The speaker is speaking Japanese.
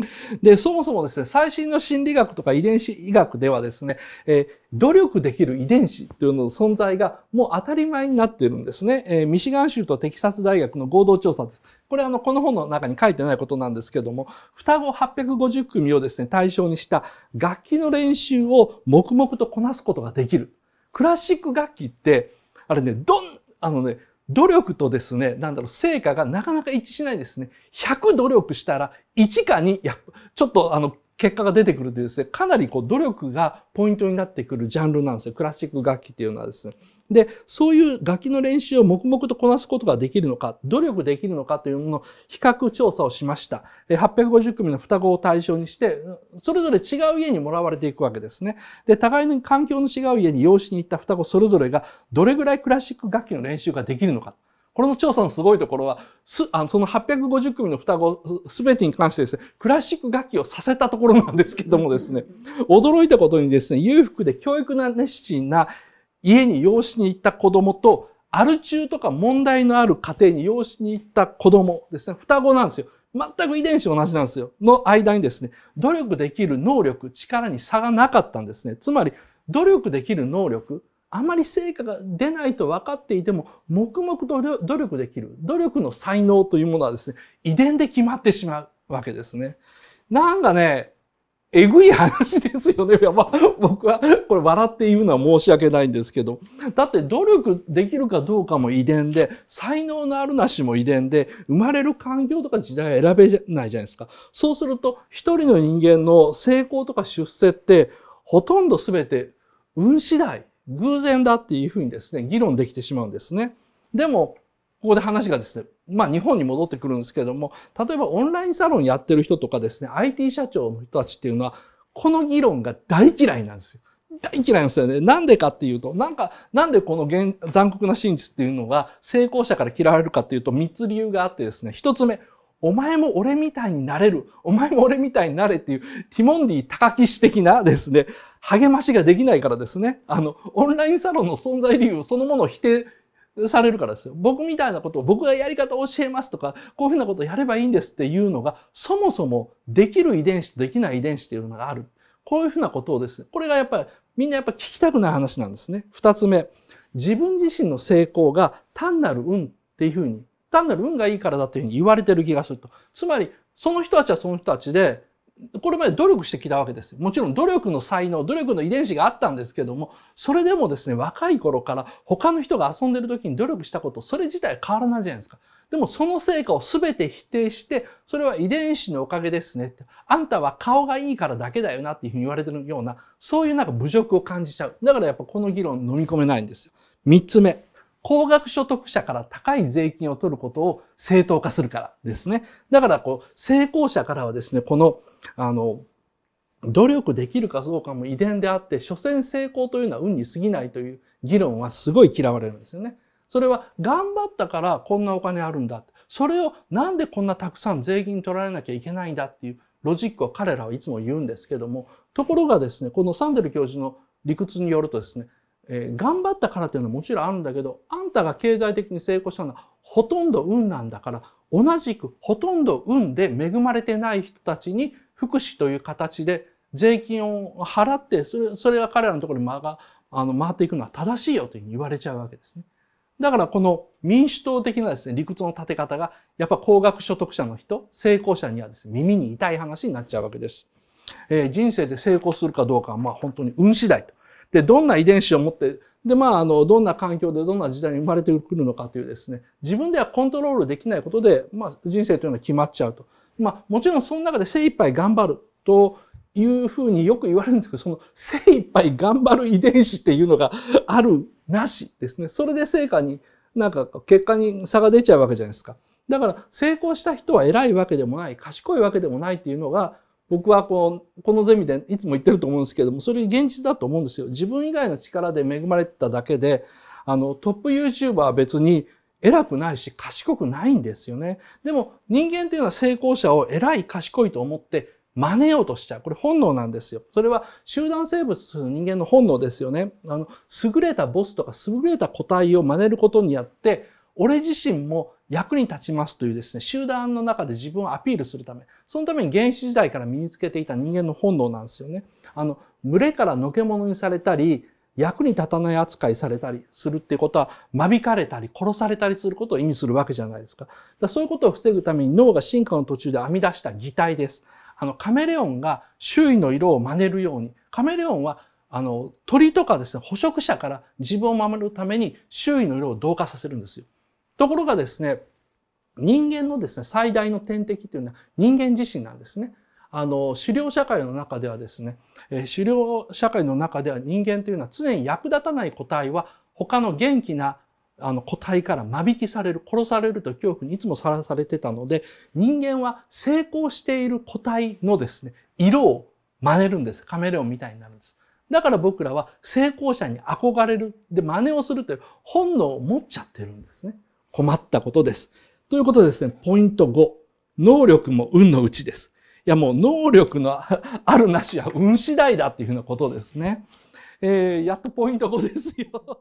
で、そもそもですね、最新の心理学とか遺伝子医学ではですね、えー、努力できる遺伝子というのの存在がもう当たり前になっているんですね。えー、ミシガン州とテキサス大学の合同調査です。これあの、この本の中に書いてないことなんですけども、双子850組をですね、対象にした楽器の練習を黙々とこなすことができる。クラシック楽器って、あれね、どん、あのね、努力とですね、なんだろう、成果がなかなか一致しないんですね。100努力したら1か2、や、ちょっとあの、結果が出てくるというですね、かなりこう努力がポイントになってくるジャンルなんですよ。クラシック楽器っていうのはですね。で、そういう楽器の練習を黙々とこなすことができるのか、努力できるのかというものの比較調査をしました。850組の双子を対象にして、それぞれ違う家にもらわれていくわけですね。で、互いの環境の違う家に養子に行った双子それぞれがどれぐらいクラシック楽器の練習ができるのか。これの調査のすごいところは、す、あの、その850組の双子すべてに関してですね、クラシック楽器をさせたところなんですけどもですね、驚いたことにですね、裕福で教育な熱心な家に養子に行った子供と、アル中とか問題のある家庭に養子に行った子供ですね、双子なんですよ。全く遺伝子同じなんですよ。の間にですね、努力できる能力、力に差がなかったんですね。つまり、努力できる能力、あまり成果が出ないと分かっていても、黙々と努力できる。努力の才能というものはですね、遺伝で決まってしまうわけですね。なんかね、えぐい話ですよね。僕はこれ笑って言うのは申し訳ないんですけど。だって努力できるかどうかも遺伝で、才能のあるなしも遺伝で、生まれる環境とか時代は選べないじゃないですか。そうすると、一人の人間の成功とか出世って、ほとんど全て運次第偶然だっていうふうにですね、議論できてしまうんですね。でも、ここで話がですね、まあ日本に戻ってくるんですけれども、例えばオンラインサロンやってる人とかですね、IT 社長の人たちっていうのは、この議論が大嫌いなんですよ。大嫌いなんですよね。なんでかっていうと、なんか、なんでこの残酷な真実っていうのが成功者から嫌われるかっていうと、3つ理由があってですね、1つ目、お前も俺みたいになれる。お前も俺みたいになれっていう、ティモンディ高岸的なですね、励ましができないからですね。あの、オンラインサロンの存在理由そのものを否定されるからですよ。僕みたいなことを僕がやり方を教えますとか、こういうふうなことをやればいいんですっていうのが、そもそもできる遺伝子とできない遺伝子っていうのがある。こういうふうなことをですね、これがやっぱりみんなやっぱ聞きたくない話なんですね。二つ目、自分自身の成功が単なる運っていうふうに単なる運がいいからだというふうに言われてる気がすると。つまり、その人たちはその人たちで、これまで努力してきたわけです。もちろん努力の才能、努力の遺伝子があったんですけども、それでもですね、若い頃から他の人が遊んでる時に努力したこと、それ自体変わらないじゃないですか。でもその成果を全て否定して、それは遺伝子のおかげですねって。あんたは顔がいいからだけだよなっていうふうに言われてるような、そういうなんか侮辱を感じちゃう。だからやっぱこの議論飲み込めないんですよ。三つ目。高額所得者から高い税金を取ることを正当化するからですね。だから、こう、成功者からはですね、この、あの、努力できるかどうかも遺伝であって、所詮成功というのは運に過ぎないという議論はすごい嫌われるんですよね。それは頑張ったからこんなお金あるんだ。それをなんでこんなたくさん税金取られなきゃいけないんだっていうロジックを彼らはいつも言うんですけども、ところがですね、このサンデル教授の理屈によるとですね、えー、頑張ったからっていうのはもちろんあるんだけど、あんたが経済的に成功したのはほとんど運なんだから、同じくほとんど運で恵まれてない人たちに福祉という形で税金を払って、それそれが彼らのところに回があの回っていくのは正しいよというふうに言われちゃうわけですね。だからこの民主党的なですね、理屈の立て方が、やっぱ高額所得者の人、成功者にはですね、耳に痛い話になっちゃうわけです。えー、人生で成功するかどうかは、まあ本当に運次第とで、どんな遺伝子を持って、で、まあ、あの、どんな環境でどんな時代に生まれてくるのかというですね、自分ではコントロールできないことで、まあ、人生というのは決まっちゃうと。まあ、もちろんその中で精一杯頑張るというふうによく言われるんですけど、その精一杯頑張る遺伝子っていうのが ある、なしですね。それで成果に、なんか結果に差が出ちゃうわけじゃないですか。だから成功した人は偉いわけでもない、賢いわけでもないっていうのが、僕はこう、このゼミでいつも言ってると思うんですけども、それ現実だと思うんですよ。自分以外の力で恵まれてただけで、あの、トップ YouTuber は別に偉くないし賢くないんですよね。でも人間というのは成功者を偉い賢いと思って真似ようとしちゃう。これ本能なんですよ。それは集団生物の人間の本能ですよね。あの、優れたボスとか優れた個体を真似ることによって、俺自身も役に立ちますというですね、集団の中で自分をアピールするため、そのために原始時代から身につけていた人間の本能なんですよね。あの、群れからのけ者にされたり、役に立たない扱いされたりするっていうことは、間引かれたり殺されたりすることを意味するわけじゃないですか。だそういうことを防ぐために脳が進化の途中で編み出した擬態です。あの、カメレオンが周囲の色を真似るように、カメレオンはあの、鳥とかですね、捕食者から自分を守るために周囲の色を同化させるんですよ。ところがですね、人間のですね、最大の天敵というのは人間自身なんですね。あの、狩猟社会の中ではですね、え狩猟社会の中では人間というのは常に役立たない個体は他の元気なあの個体から間引きされる、殺されると恐怖にいつもさらされてたので、人間は成功している個体のですね、色を真似るんです。カメレオンみたいになるんです。だから僕らは成功者に憧れる、で真似をするという本能を持っちゃってるんですね。困ったことです。ということでですね、ポイント5。能力も運のうちです。いやもう能力の あるなしは運次第だっていうふうなことですね。えー、やっとポイント5ですよ。